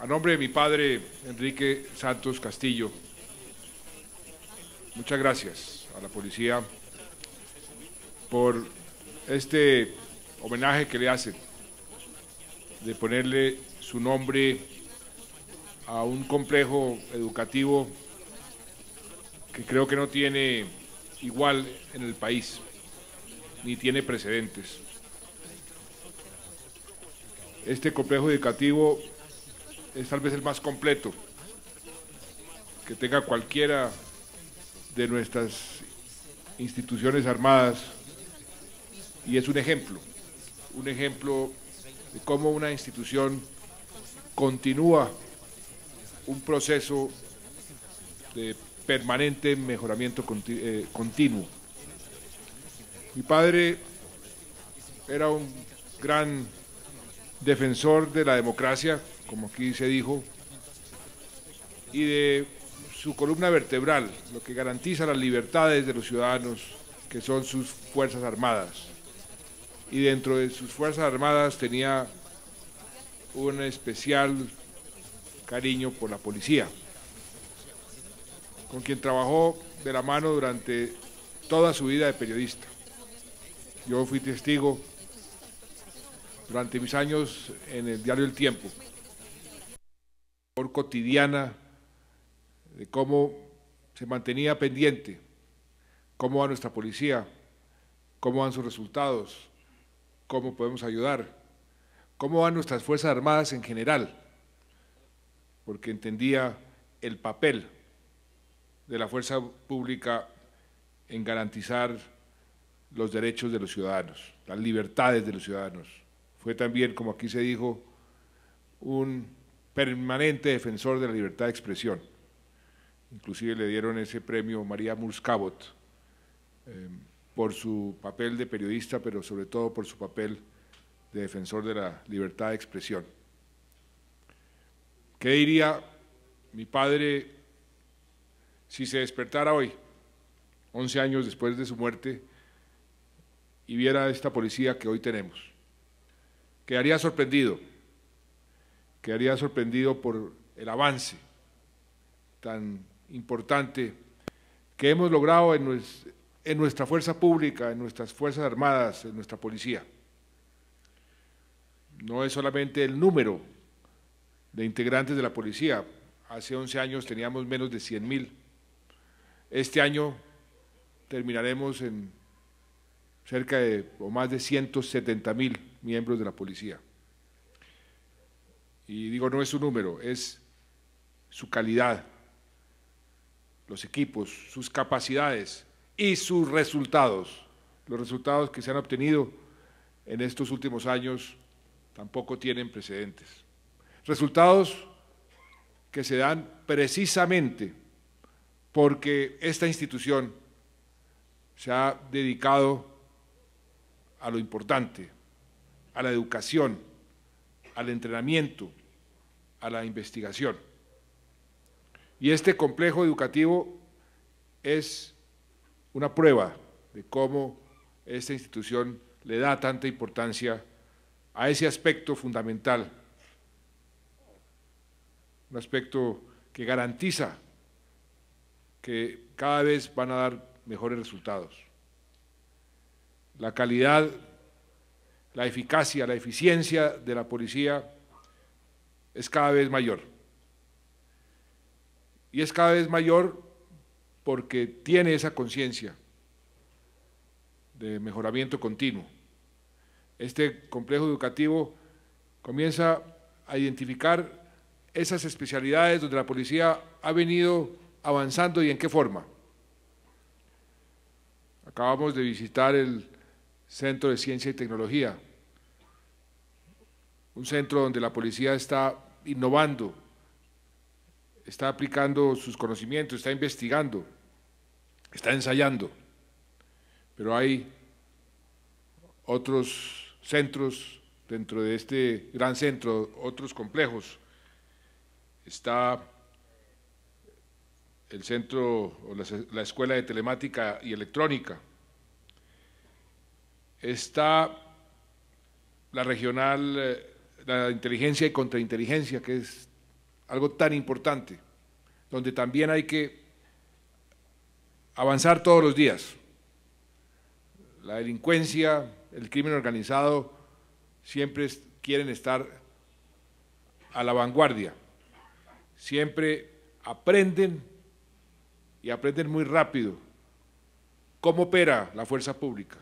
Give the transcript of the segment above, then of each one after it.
A nombre de mi padre, Enrique Santos Castillo, muchas gracias a la policía por este homenaje que le hacen, de ponerle su nombre a un complejo educativo que creo que no tiene igual en el país ni tiene precedentes. Este complejo educativo es tal vez el más completo que tenga cualquiera de nuestras instituciones armadas y es un ejemplo, un ejemplo de cómo una institución continúa un proceso de permanente mejoramiento eh, continuo. Mi padre era un gran defensor de la democracia, como aquí se dijo, y de su columna vertebral, lo que garantiza las libertades de los ciudadanos, que son sus Fuerzas Armadas. Y dentro de sus Fuerzas Armadas tenía un especial cariño por la policía, con quien trabajó de la mano durante toda su vida de periodista. Yo fui testigo durante mis años en el diario El Tiempo, por cotidiana de cómo se mantenía pendiente, cómo va nuestra policía, cómo van sus resultados, cómo podemos ayudar, cómo van nuestras Fuerzas Armadas en general, porque entendía el papel de la fuerza pública en garantizar los derechos de los ciudadanos, las libertades de los ciudadanos. Fue también, como aquí se dijo, un permanente defensor de la libertad de expresión. Inclusive le dieron ese premio María Murskabot eh, por su papel de periodista, pero sobre todo por su papel de defensor de la libertad de expresión. ¿Qué diría mi padre si se despertara hoy, 11 años después de su muerte, y viera esta policía que hoy tenemos. Quedaría sorprendido, quedaría sorprendido por el avance tan importante que hemos logrado en, en nuestra fuerza pública, en nuestras fuerzas armadas, en nuestra policía. No es solamente el número de integrantes de la policía, hace 11 años teníamos menos de 100 mil. Este año terminaremos en cerca de o más de 170 mil miembros de la policía. Y digo, no es su número, es su calidad, los equipos, sus capacidades y sus resultados. Los resultados que se han obtenido en estos últimos años tampoco tienen precedentes. Resultados que se dan precisamente porque esta institución se ha dedicado a lo importante, a la educación, al entrenamiento, a la investigación. Y este complejo educativo es una prueba de cómo esta institución le da tanta importancia a ese aspecto fundamental, un aspecto que garantiza que cada vez van a dar mejores resultados la calidad, la eficacia, la eficiencia de la policía es cada vez mayor. Y es cada vez mayor porque tiene esa conciencia de mejoramiento continuo. Este complejo educativo comienza a identificar esas especialidades donde la policía ha venido avanzando y en qué forma. Acabamos de visitar el centro de ciencia y tecnología, un centro donde la policía está innovando, está aplicando sus conocimientos, está investigando, está ensayando, pero hay otros centros dentro de este gran centro, otros complejos. Está el centro o la, la escuela de telemática y electrónica, está la regional, eh, la inteligencia y contrainteligencia, que es algo tan importante, donde también hay que avanzar todos los días. La delincuencia, el crimen organizado, siempre quieren estar a la vanguardia, siempre aprenden y aprenden muy rápido cómo opera la fuerza pública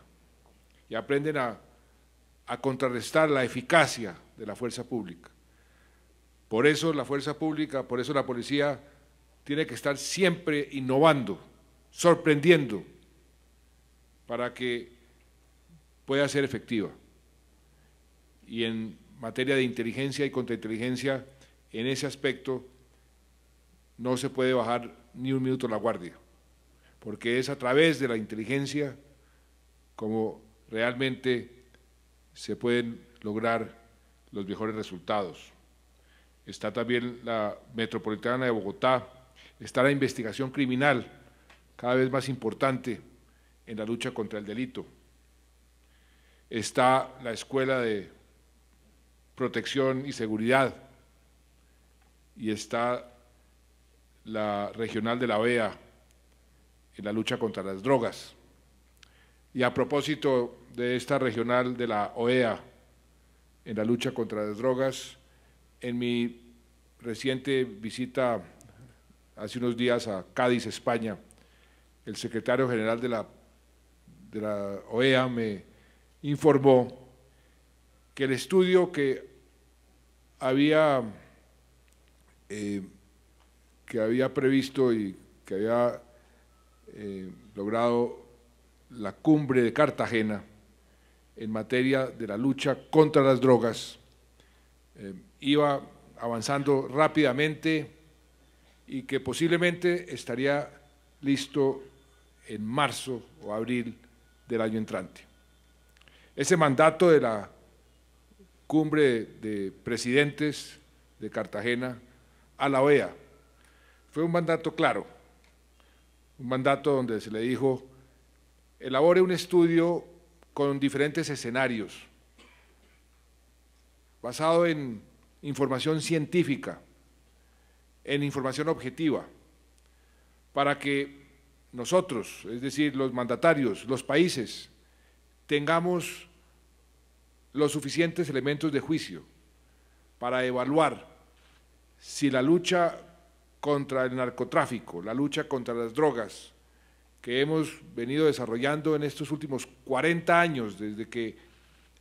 y aprenden a, contrarrestar la eficacia de la fuerza pública. Por eso la fuerza pública, por eso la policía tiene que estar siempre innovando, sorprendiendo, para que pueda ser efectiva. Y en materia de inteligencia y contrainteligencia, en ese aspecto no se puede bajar ni un minuto la guardia, porque es a través de la inteligencia como realmente se pueden lograr los mejores resultados. Está también la Metropolitana de Bogotá, está la investigación criminal, cada vez más importante en la lucha contra el delito. Está la Escuela de Protección y Seguridad y está la Regional de la OEA en la lucha contra las drogas. Y a propósito de esta regional de la OEA en la lucha contra las drogas, en mi reciente visita hace unos días a Cádiz, España, el secretario general de la, de la OEA me informó que el estudio que había, eh, que había previsto y que había eh, logrado la cumbre de Cartagena en materia de la lucha contra las drogas eh, iba avanzando rápidamente y que posiblemente estaría listo en marzo o abril del año entrante. Ese mandato de la cumbre de presidentes de Cartagena a la OEA fue un mandato claro, un mandato donde se le dijo elabore un estudio con diferentes escenarios, basado en información científica, en información objetiva, para que nosotros, es decir, los mandatarios, los países, tengamos los suficientes elementos de juicio para evaluar si la lucha contra el narcotráfico, la lucha contra las drogas, que hemos venido desarrollando en estos últimos 40 años, desde que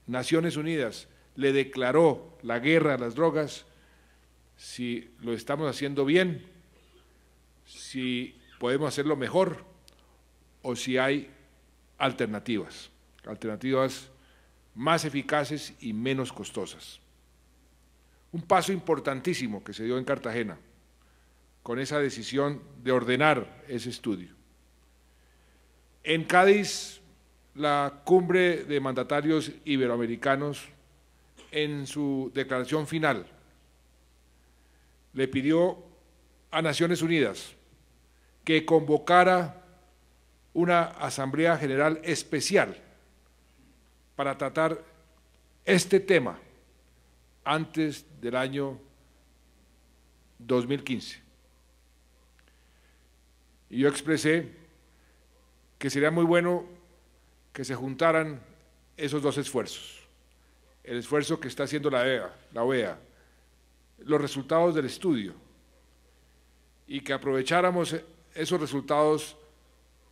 Naciones Unidas le declaró la guerra a las drogas, si lo estamos haciendo bien, si podemos hacerlo mejor o si hay alternativas, alternativas más eficaces y menos costosas. Un paso importantísimo que se dio en Cartagena con esa decisión de ordenar ese estudio. En Cádiz, la cumbre de mandatarios iberoamericanos, en su declaración final, le pidió a Naciones Unidas que convocara una Asamblea General especial para tratar este tema antes del año 2015. Y yo expresé que sería muy bueno que se juntaran esos dos esfuerzos. El esfuerzo que está haciendo la OEA, la e los resultados del estudio, y que aprovecháramos esos resultados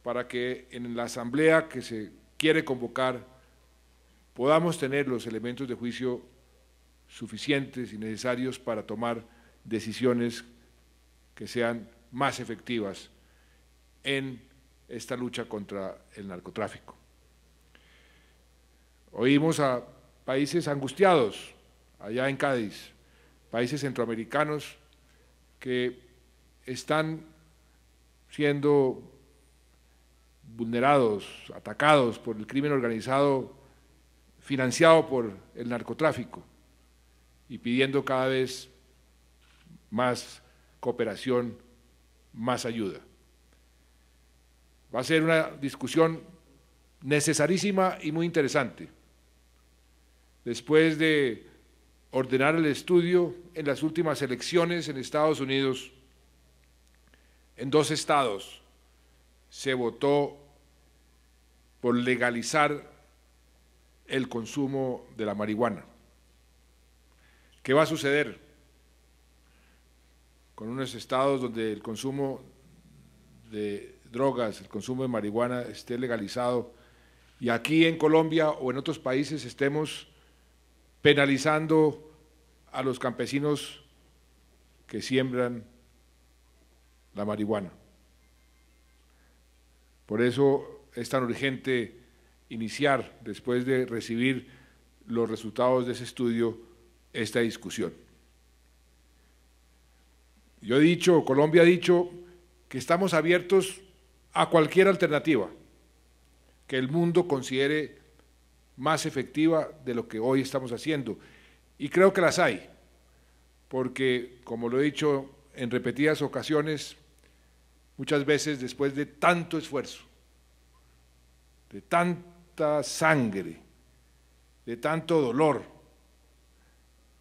para que en la asamblea que se quiere convocar podamos tener los elementos de juicio suficientes y necesarios para tomar decisiones que sean más efectivas en esta lucha contra el narcotráfico. Oímos a países angustiados allá en Cádiz, países centroamericanos que están siendo vulnerados, atacados por el crimen organizado financiado por el narcotráfico y pidiendo cada vez más cooperación, más ayuda. Va a ser una discusión necesarísima y muy interesante. Después de ordenar el estudio en las últimas elecciones en Estados Unidos, en dos estados se votó por legalizar el consumo de la marihuana. ¿Qué va a suceder con unos estados donde el consumo de drogas, el consumo de marihuana esté legalizado y aquí en Colombia o en otros países estemos penalizando a los campesinos que siembran la marihuana. Por eso es tan urgente iniciar, después de recibir los resultados de ese estudio, esta discusión. Yo he dicho, Colombia ha dicho, que estamos abiertos a cualquier alternativa que el mundo considere más efectiva de lo que hoy estamos haciendo. Y creo que las hay, porque, como lo he dicho en repetidas ocasiones, muchas veces después de tanto esfuerzo, de tanta sangre, de tanto dolor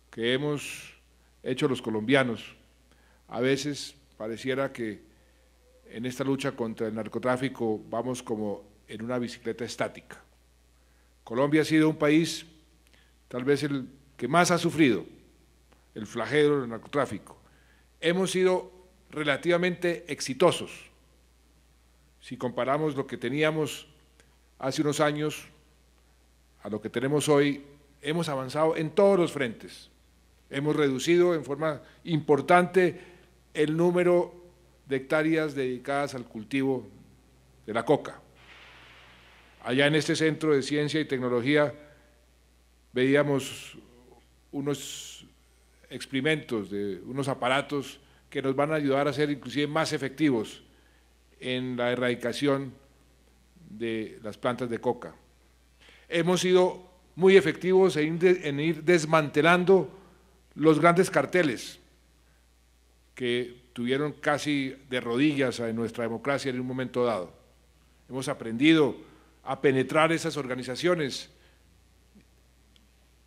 que hemos hecho los colombianos, a veces pareciera que en esta lucha contra el narcotráfico vamos como en una bicicleta estática. Colombia ha sido un país tal vez el que más ha sufrido el flagelo del narcotráfico. Hemos sido relativamente exitosos si comparamos lo que teníamos hace unos años a lo que tenemos hoy, hemos avanzado en todos los frentes. Hemos reducido en forma importante el número hectáreas dedicadas al cultivo de la coca. Allá en este centro de ciencia y tecnología veíamos unos experimentos, de unos aparatos que nos van a ayudar a ser inclusive más efectivos en la erradicación de las plantas de coca. Hemos sido muy efectivos en ir desmantelando los grandes carteles que tuvieron casi de rodillas a nuestra democracia en un momento dado. Hemos aprendido a penetrar esas organizaciones,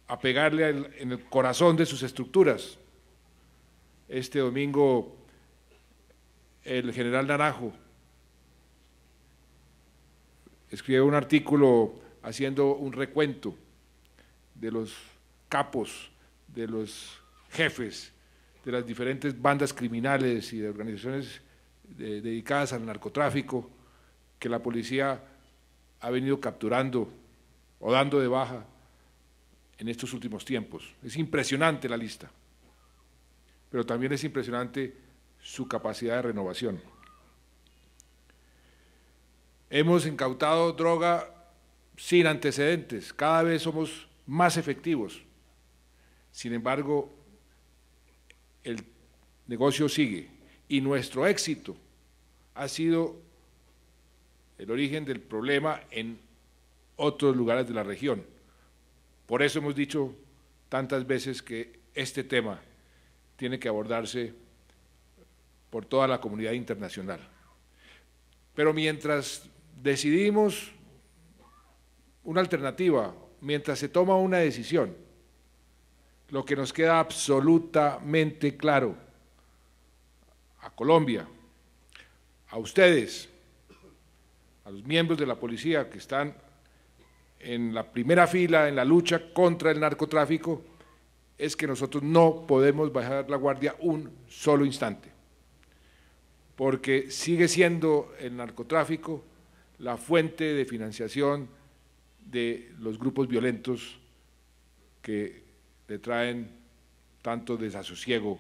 a pegarle en el corazón de sus estructuras. Este domingo el general Narajo escribió un artículo haciendo un recuento de los capos, de los jefes de las diferentes bandas criminales y de organizaciones eh, dedicadas al narcotráfico que la policía ha venido capturando o dando de baja en estos últimos tiempos. Es impresionante la lista, pero también es impresionante su capacidad de renovación. Hemos incautado droga sin antecedentes, cada vez somos más efectivos. Sin embargo, el negocio sigue. Y nuestro éxito ha sido el origen del problema en otros lugares de la región. Por eso hemos dicho tantas veces que este tema tiene que abordarse por toda la comunidad internacional. Pero mientras decidimos una alternativa, mientras se toma una decisión, lo que nos queda absolutamente claro a Colombia, a ustedes, a los miembros de la policía que están en la primera fila en la lucha contra el narcotráfico, es que nosotros no podemos bajar la guardia un solo instante, porque sigue siendo el narcotráfico la fuente de financiación de los grupos violentos que le traen tanto desasosiego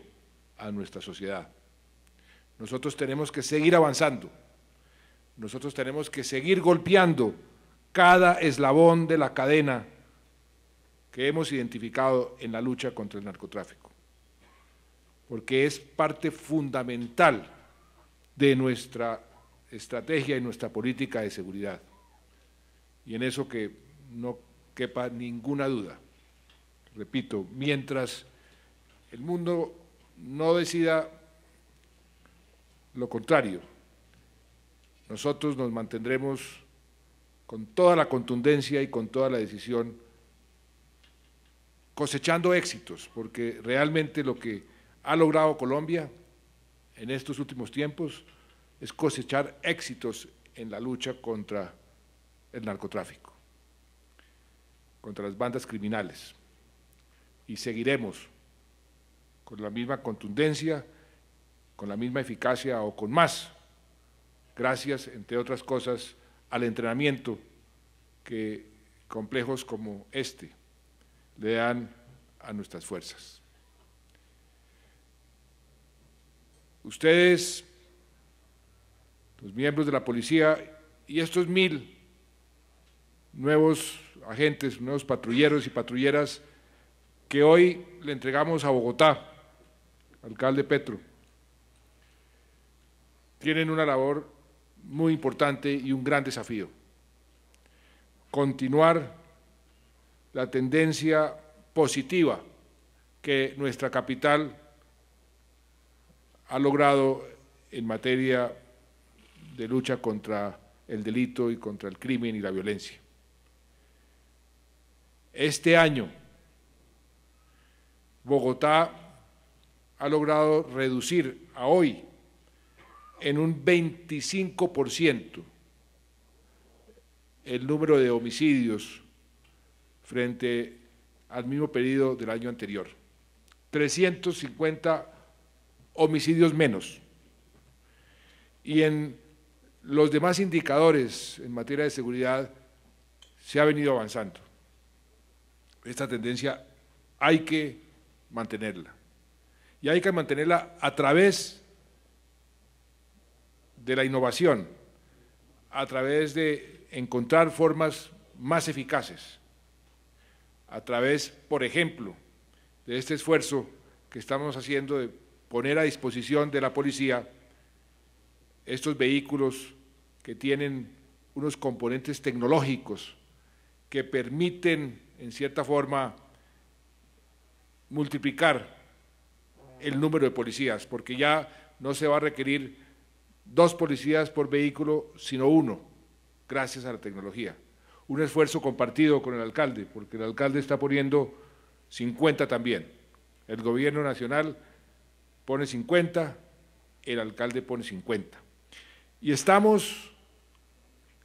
a nuestra sociedad. Nosotros tenemos que seguir avanzando, nosotros tenemos que seguir golpeando cada eslabón de la cadena que hemos identificado en la lucha contra el narcotráfico, porque es parte fundamental de nuestra estrategia y nuestra política de seguridad. Y en eso que no quepa ninguna duda repito, mientras el mundo no decida lo contrario, nosotros nos mantendremos con toda la contundencia y con toda la decisión cosechando éxitos, porque realmente lo que ha logrado Colombia en estos últimos tiempos es cosechar éxitos en la lucha contra el narcotráfico, contra las bandas criminales y seguiremos con la misma contundencia, con la misma eficacia o con más, gracias, entre otras cosas, al entrenamiento que complejos como este le dan a nuestras fuerzas. Ustedes, los miembros de la policía y estos mil nuevos agentes, nuevos patrulleros y patrulleras, que hoy le entregamos a Bogotá, alcalde Petro, tienen una labor muy importante y un gran desafío. Continuar la tendencia positiva que nuestra capital ha logrado en materia de lucha contra el delito y contra el crimen y la violencia. Este año Bogotá ha logrado reducir a hoy en un 25% el número de homicidios frente al mismo periodo del año anterior. 350 homicidios menos. Y en los demás indicadores en materia de seguridad se ha venido avanzando. Esta tendencia hay que mantenerla. Y hay que mantenerla a través de la innovación, a través de encontrar formas más eficaces, a través, por ejemplo, de este esfuerzo que estamos haciendo de poner a disposición de la policía estos vehículos que tienen unos componentes tecnológicos que permiten, en cierta forma, multiplicar el número de policías, porque ya no se va a requerir dos policías por vehículo, sino uno, gracias a la tecnología. Un esfuerzo compartido con el alcalde, porque el alcalde está poniendo 50 también. El gobierno nacional pone 50, el alcalde pone 50. Y estamos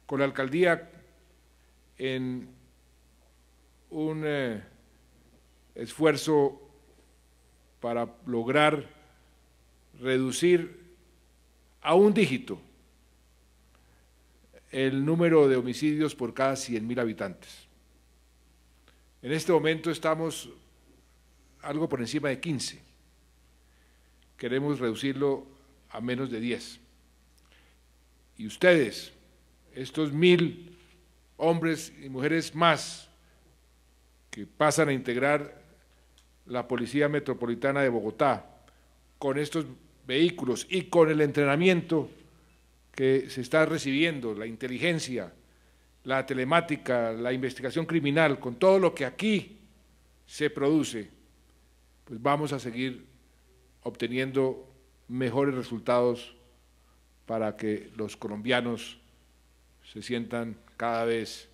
con la alcaldía en un eh, esfuerzo para lograr reducir a un dígito el número de homicidios por cada 100.000 habitantes. En este momento estamos algo por encima de 15. Queremos reducirlo a menos de 10. Y ustedes, estos mil hombres y mujeres más que pasan a integrar la Policía Metropolitana de Bogotá con estos vehículos y con el entrenamiento que se está recibiendo, la inteligencia, la telemática, la investigación criminal, con todo lo que aquí se produce, pues vamos a seguir obteniendo mejores resultados para que los colombianos se sientan cada vez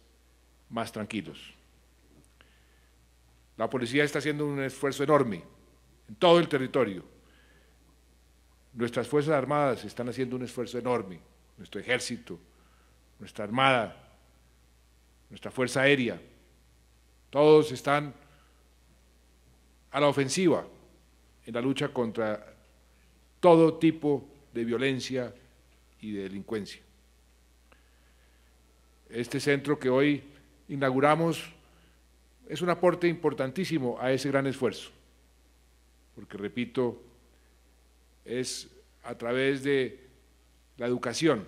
más tranquilos. La policía está haciendo un esfuerzo enorme en todo el territorio. Nuestras Fuerzas Armadas están haciendo un esfuerzo enorme, nuestro ejército, nuestra armada, nuestra Fuerza Aérea, todos están a la ofensiva en la lucha contra todo tipo de violencia y de delincuencia. Este centro que hoy inauguramos es un aporte importantísimo a ese gran esfuerzo, porque repito, es a través de la educación,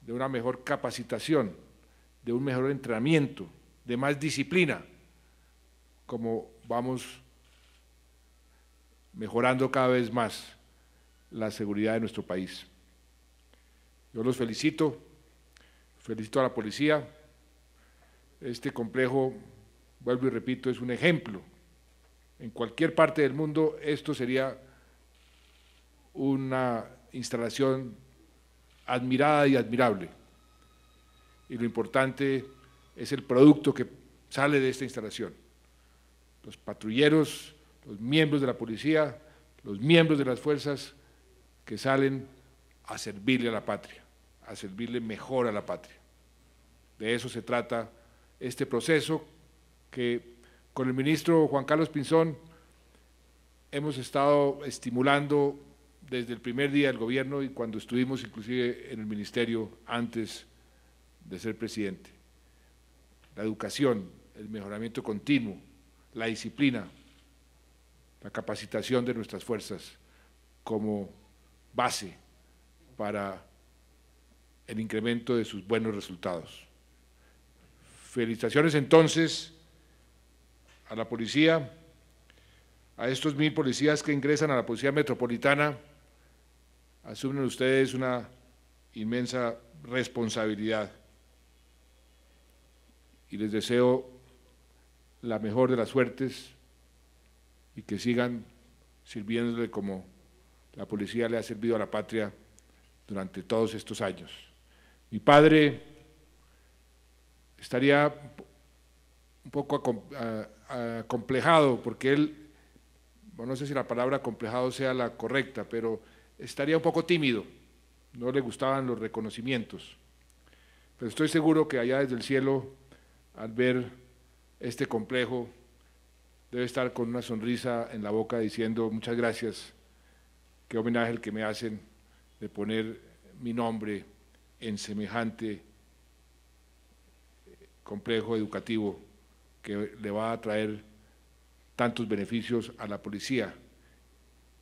de una mejor capacitación, de un mejor entrenamiento, de más disciplina, como vamos mejorando cada vez más la seguridad de nuestro país. Yo los felicito, felicito a la policía, este complejo, vuelvo y repito, es un ejemplo. En cualquier parte del mundo esto sería una instalación admirada y admirable. Y lo importante es el producto que sale de esta instalación. Los patrulleros, los miembros de la policía, los miembros de las fuerzas que salen a servirle a la patria, a servirle mejor a la patria. De eso se trata este proceso que con el ministro Juan Carlos Pinzón hemos estado estimulando desde el primer día del gobierno y cuando estuvimos inclusive en el ministerio antes de ser presidente. La educación, el mejoramiento continuo, la disciplina, la capacitación de nuestras fuerzas como base para el incremento de sus buenos resultados. Felicitaciones entonces a la policía, a estos mil policías que ingresan a la Policía Metropolitana. Asumen ustedes una inmensa responsabilidad y les deseo la mejor de las suertes y que sigan sirviéndole como la policía le ha servido a la patria durante todos estos años. Mi padre estaría un poco complejado, porque él, no sé si la palabra complejado sea la correcta, pero estaría un poco tímido, no le gustaban los reconocimientos. Pero estoy seguro que allá desde el cielo, al ver este complejo, debe estar con una sonrisa en la boca diciendo, muchas gracias, qué homenaje el que me hacen de poner mi nombre en semejante complejo educativo que le va a traer tantos beneficios a la policía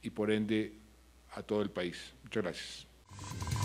y por ende a todo el país. Muchas gracias.